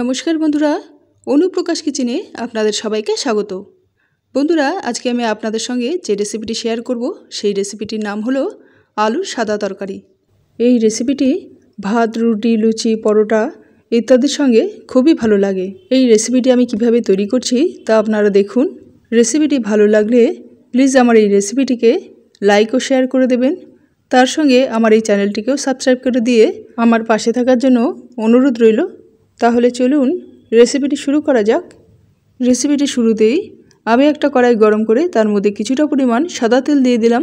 নমস্কার বন্ধুরা অনুপ্রকাশ কিচেনে আপনাদের সবাইকে স্বাগত বন্ধুরা আজকে আমি আপনাদের সঙ্গে যে রেসিপিটি শেয়ার করব সেই রেসিপিটির নাম হলো আলুর সাদা তরকারি এই রেসিপিটি ভাত রুটি লুচি পরোটা ইত্যাদির সঙ্গে খুবই ভালো লাগে এই রেসিপিটি আমি কিভাবে তৈরি করছি তা আপনারা দেখুন রেসিপিটি ভালো লাগলে প্লিজ আমার এই রেসিপিটিকে লাইক ও শেয়ার করে দেবেন তার সঙ্গে আমার এই চ্যানেলটিকেও সাবস্ক্রাইব করে দিয়ে আমার পাশে থাকার জন্য অনুরোধ রইল তাহলে চলুন রেসিপিটি শুরু করা যাক রেসিপিটি শুরুতেই আমি একটা কড়াই গরম করে তার মধ্যে কিছুটা পরিমাণ সাদা তেল দিয়ে দিলাম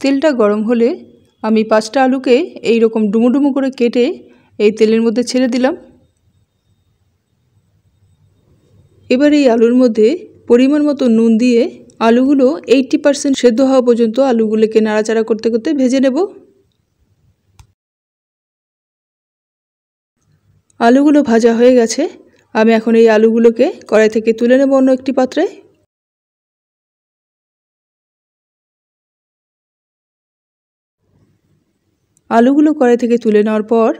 তেলটা গরম হলে আমি পাঁচটা আলুকে এই রকম ডুমুডুমু করে কেটে এই তেলের মধ্যে ছেড়ে দিলাম এবার এই আলুর মধ্যে পরিমাণ মতো নুন দিয়ে আলুগুলো এইটটি পার্সেন্ট সেদ্ধ হওয়া পর্যন্ত আলুগুলোকে নাড়াচাড়া করতে করতে ভেজে নেব আলুগুলো ভাজা হয়ে গেছে আমি এখন এই আলুগুলোকে কড়াই থেকে তুলে নেব অন্য একটি পাত্রে আলুগুলো কড়াই থেকে তুলে নেওয়ার পর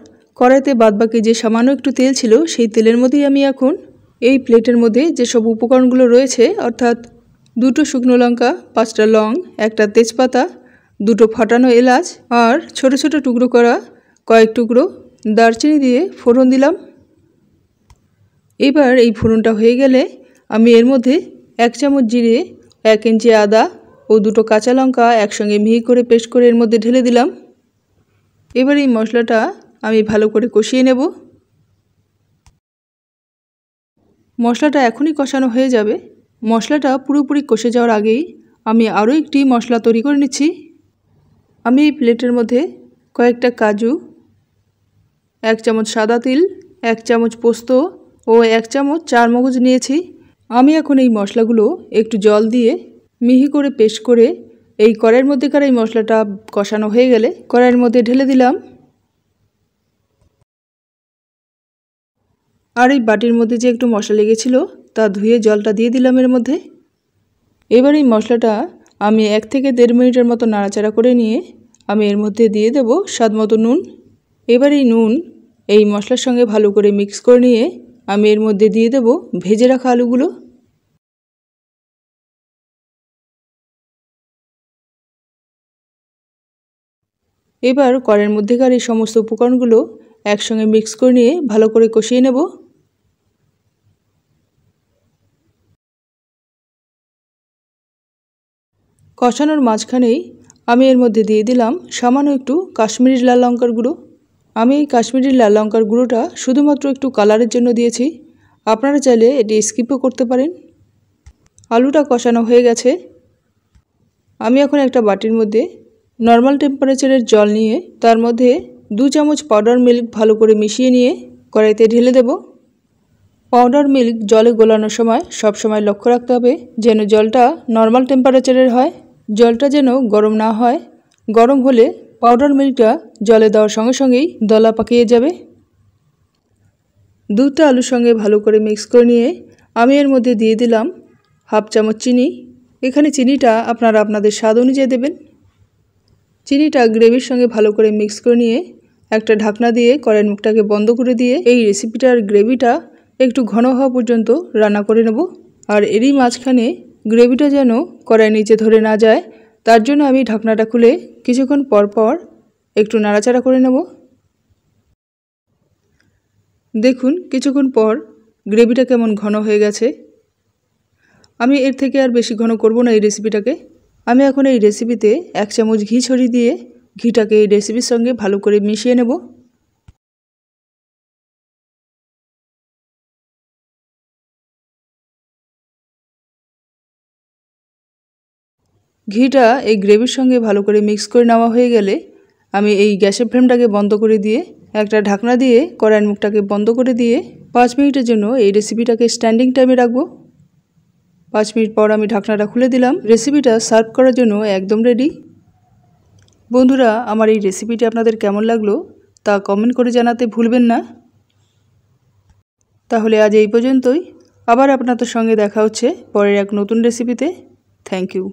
কড়াইতে বাদবাকি যে সামান্য একটু তেল ছিল সেই তেলের মধ্যেই আমি এখন এই প্লেটের মধ্যে যেসব উপকরণগুলো রয়েছে অর্থাৎ দুটো শুকনো লঙ্কা পাঁচটা লং একটা তেজপাতা দুটো ফাটানো এলাচ আর ছোট ছোট টুকরো করা কয়েক টুকরো দারচিনি দিয়ে ফোড়ন দিলাম এবার এই ফোড়নটা হয়ে গেলে আমি এর মধ্যে এক চামচ জিরে এক ইঞ্চি আদা ও দুটো কাঁচা লঙ্কা একসঙ্গে মিহি করে পেস্ট করে এর মধ্যে ঢেলে দিলাম এবার এই মশলাটা আমি ভালো করে কষিয়ে নেব মশলাটা এখনই কষানো হয়ে যাবে মশলাটা পুরোপুরি কষে যাওয়ার আগেই আমি আরও একটি মশলা তৈরি করে নিচ্ছি আমি এই প্লেটের মধ্যে কয়েকটা কাজু এক চামচ সাদা তিল এক চামচ পোস্ত ও এক চামচ চার মগজ নিয়েছি আমি এখন এই মশলাগুলো একটু জল দিয়ে মিহি করে পেস্ট করে এই কড়াইয়ের মধ্যেকার এই মশলাটা কষানো হয়ে গেলে কড়াইয়ের মধ্যে ঢেলে দিলাম আর এই বাটির মধ্যে যে একটু মশলা লেগেছিল তা ধুয়ে জলটা দিয়ে দিলাম এর মধ্যে এবার এই মশলাটা আমি এক থেকে দেড় মিনিটের মতো নাড়াচাড়া করে নিয়ে আমি এর মধ্যে দিয়ে দেব স্বাদ মতো নুন এবার এই নুন এই মশলার সঙ্গে ভালো করে মিক্স করে নিয়ে আমি এর মধ্যে দিয়ে দেব ভেজে রাখা আলুগুলো এবার কড়ের মধ্যেকার এই সমস্ত উপকরণগুলো একসঙ্গে মিক্স করে নিয়ে ভালো করে কষিয়ে নেব কষানোর মাঝখানেই আমি এর মধ্যে দিয়ে দিলাম সামান্য একটু কাশ্মীরি লাল লঙ্কার গুঁড়ো আমি কাশ্মীরি লাল লঙ্কার গুঁড়োটা শুধুমাত্র একটু কালারের জন্য দিয়েছি আপনারা চাইলে এটি স্কিপও করতে পারেন আলুটা কষানো হয়ে গেছে আমি এখন একটা বাটির মধ্যে নর্মাল টেম্পারেচারের জল নিয়ে তার মধ্যে দু চামচ পাউডার মিল্ক ভালো করে মিশিয়ে নিয়ে কড়াইতে ঢেলে দেব পাউডার মিল্ক জলে গোলানোর সময় সব সময় লক্ষ্য রাখতে হবে যেন জলটা নর্মাল টেম্পারেচারের হয় জলটা যেন গরম না হয় গরম হলে পাউডার মিল্কটা জলে দেওয়ার সঙ্গে সঙ্গেই দলা পাকিয়ে যাবে দুধটা আলুর সঙ্গে ভালো করে মিক্স করে নিয়ে আমি এর মধ্যে দিয়ে দিলাম হাফ চামচ চিনি এখানে চিনিটা আপনারা আপনাদের স্বাদ অনুযায়ী দেবেন চিনিটা গ্রেভির সঙ্গে ভালো করে মিক্স করে নিয়ে একটা ঢাকনা দিয়ে কড়াই মুখটাকে বন্ধ করে দিয়ে এই রেসিপিটার গ্রেভিটা একটু ঘন হওয়া পর্যন্ত রান্না করে নেব আর এরই মাঝখানে গ্রেভিটা যেন কড়াই নিচে ধরে না যায় তার জন্য আমি ঢাকনাটা খুলে কিছুক্ষণ পর পর একটু নাড়াচাড়া করে নেব দেখুন কিছুক্ষণ পর গ্রেভিটা কেমন ঘন হয়ে গেছে আমি এর থেকে আর বেশি ঘন করব না এই রেসিপিটাকে আমি এখন এই রেসিপিতে এক চামচ ঘি ছড়িয়ে দিয়ে ঘিটাকে এই রেসিপির সঙ্গে ভালো করে মিশিয়ে নেব ঘিটা এই গ্রেভির সঙ্গে ভালো করে মিক্স করে নেওয়া হয়ে গেলে আমি এই গ্যাসের ফ্লেমটাকে বন্ধ করে দিয়ে একটা ঢাকনা দিয়ে কড়াইন মুখটাকে বন্ধ করে দিয়ে পাঁচ মিনিটের জন্য এই রেসিপিটাকে স্ট্যান্ডিং টাইমে রাখবো পাঁচ মিনিট পর আমি ঢাকনাটা খুলে দিলাম রেসিপিটা সার্ভ করার জন্য একদম রেডি বন্ধুরা আমার এই রেসিপিটি আপনাদের কেমন লাগলো তা কমেন্ট করে জানাতে ভুলবেন না তাহলে আজ এই পর্যন্তই আবার আপনাদের সঙ্গে দেখা হচ্ছে পরের এক নতুন রেসিপিতে থ্যাংক ইউ